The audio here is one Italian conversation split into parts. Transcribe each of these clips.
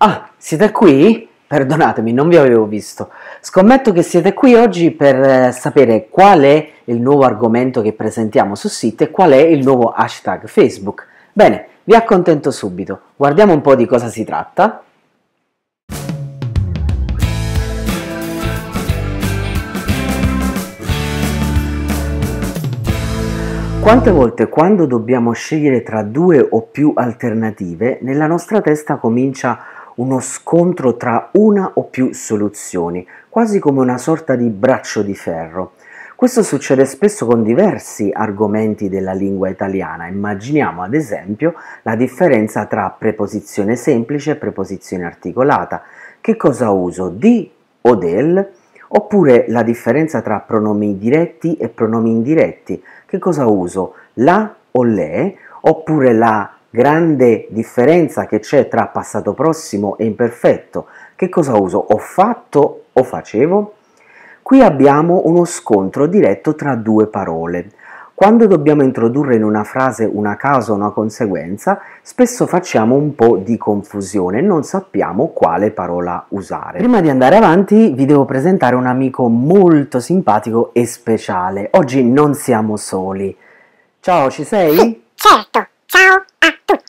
Ah, siete qui? Perdonatemi, non vi avevo visto. Scommetto che siete qui oggi per eh, sapere qual è il nuovo argomento che presentiamo su sito e qual è il nuovo hashtag Facebook. Bene, vi accontento subito. Guardiamo un po' di cosa si tratta. Quante volte quando dobbiamo scegliere tra due o più alternative, nella nostra testa comincia a uno scontro tra una o più soluzioni, quasi come una sorta di braccio di ferro. Questo succede spesso con diversi argomenti della lingua italiana. Immaginiamo ad esempio la differenza tra preposizione semplice e preposizione articolata. Che cosa uso? Di o del? Oppure la differenza tra pronomi diretti e pronomi indiretti. Che cosa uso? La o le? Oppure la grande differenza che c'è tra passato prossimo e imperfetto. Che cosa uso? Ho fatto o facevo? Qui abbiamo uno scontro diretto tra due parole. Quando dobbiamo introdurre in una frase una causa o una conseguenza, spesso facciamo un po' di confusione non sappiamo quale parola usare. Prima di andare avanti vi devo presentare un amico molto simpatico e speciale. Oggi non siamo soli. Ciao, ci sei? Certo, ciao!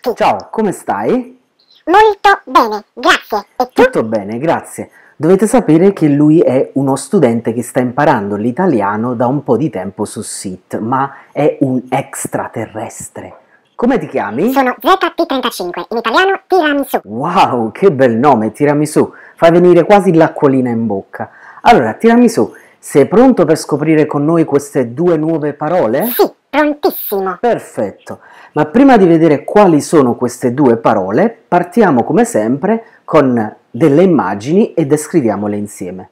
tutti. Ciao, come stai? Molto bene, grazie. E tu? Tutto bene, grazie. Dovete sapere che lui è uno studente che sta imparando l'italiano da un po' di tempo su SIT, ma è un extraterrestre. Come ti chiami? Sono ZT35, in italiano tiramisù. Wow, che bel nome, tiramisù. Fa venire quasi l'acquolina in bocca. Allora, tiramisù, sei pronto per scoprire con noi queste due nuove parole? Sì, prontissimo. Perfetto. Ma prima di vedere quali sono queste due parole, partiamo come sempre con delle immagini e descriviamole insieme.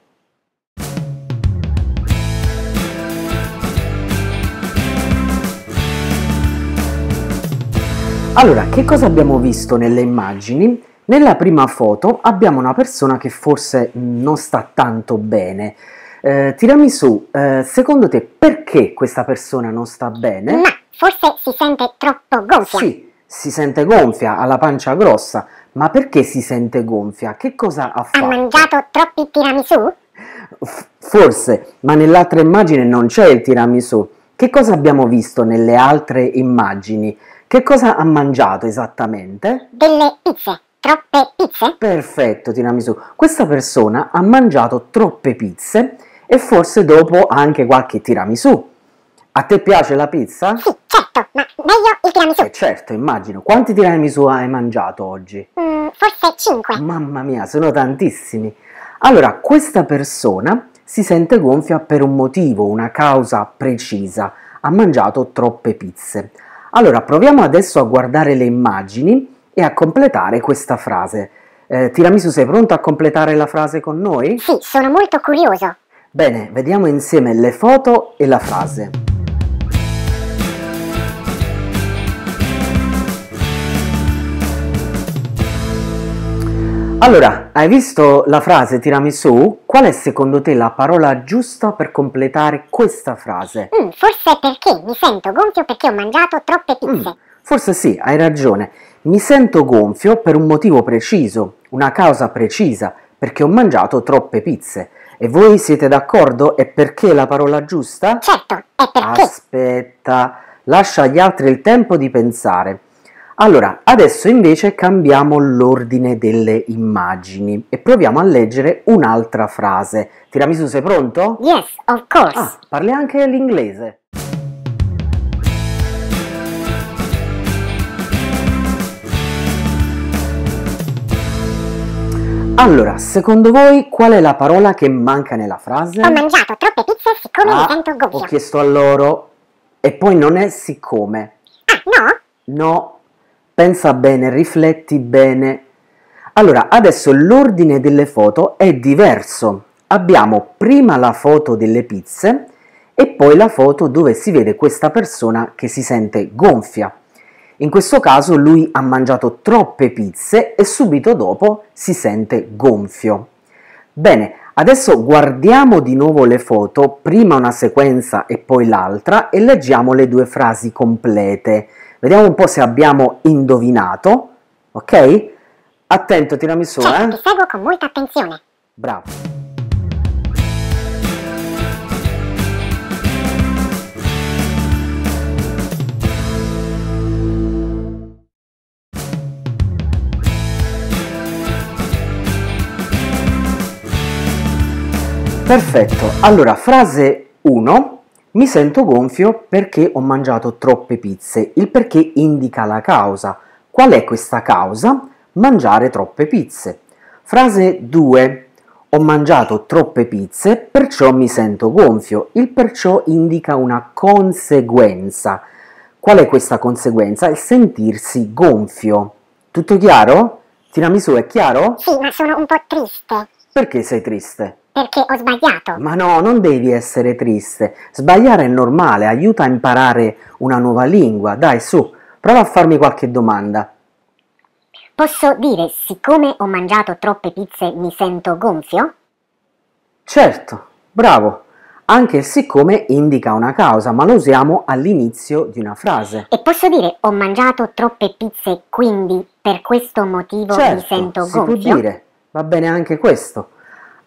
Allora, che cosa abbiamo visto nelle immagini? Nella prima foto abbiamo una persona che forse non sta tanto bene, eh, tirami su, eh, secondo te perché questa persona non sta bene? Ma forse si sente troppo gonfia. Sì, si sente gonfia, ha la pancia grossa, ma perché si sente gonfia? Che cosa ha fatto? Ha mangiato troppi tiramisù? F forse, ma nell'altra immagine non c'è il tiramisù. Che cosa abbiamo visto nelle altre immagini? Che cosa ha mangiato esattamente? Delle pizze. Troppe pizze? Perfetto, tiramisù. Questa persona ha mangiato troppe pizze e forse dopo anche qualche tiramisù. A te piace la pizza? Sì, certo, ma meglio il tiramisù. Eh certo, immagino. Quanti tiramisù hai mangiato oggi? Mm, forse 5. Mamma mia, sono tantissimi. Allora, questa persona si sente gonfia per un motivo, una causa precisa. Ha mangiato troppe pizze. Allora, proviamo adesso a guardare le immagini e a completare questa frase. Eh, Tiramisu, sei pronto a completare la frase con noi? Sì, sono molto curioso. Bene, vediamo insieme le foto e la frase. Allora, hai visto la frase tiramisù? Qual è secondo te la parola giusta per completare questa frase? Mm, forse perché mi sento gonfio perché ho mangiato troppe pizze. Mm, forse sì, hai ragione. Mi sento gonfio per un motivo preciso, una causa precisa, perché ho mangiato troppe pizze. E voi siete d'accordo? E perché la parola giusta? Certo, è perché. Aspetta, lascia agli altri il tempo di pensare. Allora, adesso invece cambiamo l'ordine delle immagini e proviamo a leggere un'altra frase. Tiramisu, sei pronto? Yes, of course. Ah, parli anche l'inglese. Allora, secondo voi qual è la parola che manca nella frase? Ho mangiato troppe pizze siccome ah, mi sento gofio. Ho chiesto a loro e poi non è siccome. Ah, no? No. Pensa bene, rifletti bene. Allora, adesso l'ordine delle foto è diverso. Abbiamo prima la foto delle pizze e poi la foto dove si vede questa persona che si sente gonfia. In questo caso lui ha mangiato troppe pizze e subito dopo si sente gonfio. Bene, adesso guardiamo di nuovo le foto, prima una sequenza e poi l'altra, e leggiamo le due frasi complete. Vediamo un po' se abbiamo indovinato, ok? Attento tirami su, certo, eh? ti seguo con molta attenzione. Bravo. Perfetto, allora frase 1, mi sento gonfio perché ho mangiato troppe pizze, il perché indica la causa. Qual è questa causa? Mangiare troppe pizze. Frase 2, ho mangiato troppe pizze, perciò mi sento gonfio. Il perciò indica una conseguenza. Qual è questa conseguenza? Il sentirsi gonfio. Tutto chiaro? Tiramisù è chiaro? Sì, ma sono un po' triste. Perché sei triste? perché ho sbagliato. Ma no, non devi essere triste. Sbagliare è normale, aiuta a imparare una nuova lingua. Dai, su, prova a farmi qualche domanda. Posso dire, siccome ho mangiato troppe pizze mi sento gonfio? Certo, bravo. Anche il siccome indica una causa, ma lo usiamo all'inizio di una frase. E posso dire ho mangiato troppe pizze, quindi per questo motivo certo, mi sento gonfio? Certo, si può dire. Va bene anche questo.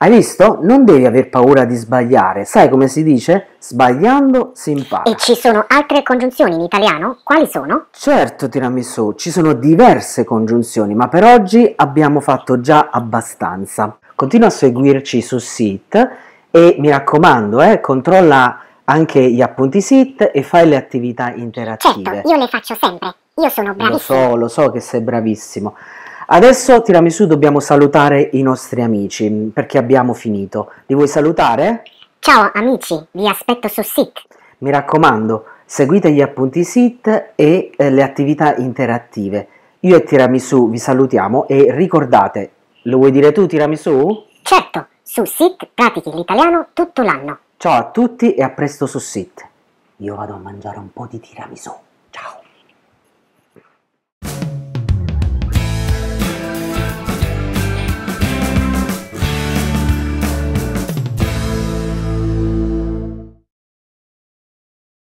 Hai visto? Non devi aver paura di sbagliare. Sai come si dice? Sbagliando si impara. E ci sono altre congiunzioni in italiano? Quali sono? Certo, tiramisù, ci sono diverse congiunzioni, ma per oggi abbiamo fatto già abbastanza. Continua a seguirci su SIT e mi raccomando, eh, controlla anche gli appunti SIT e fai le attività interattive. Certo, io le faccio sempre. Io sono bravissimo. Lo so, lo so che sei bravissimo. Adesso, tirami su, dobbiamo salutare i nostri amici, perché abbiamo finito. Li vuoi salutare? Ciao amici, vi aspetto su SIT. Mi raccomando, seguite gli appunti SIT e eh, le attività interattive. Io e tirami su, vi salutiamo e ricordate, lo vuoi dire tu tirami su? Certo, su SIT pratichi l'italiano tutto l'anno. Ciao a tutti e a presto su SIT. Io vado a mangiare un po' di tiramisù.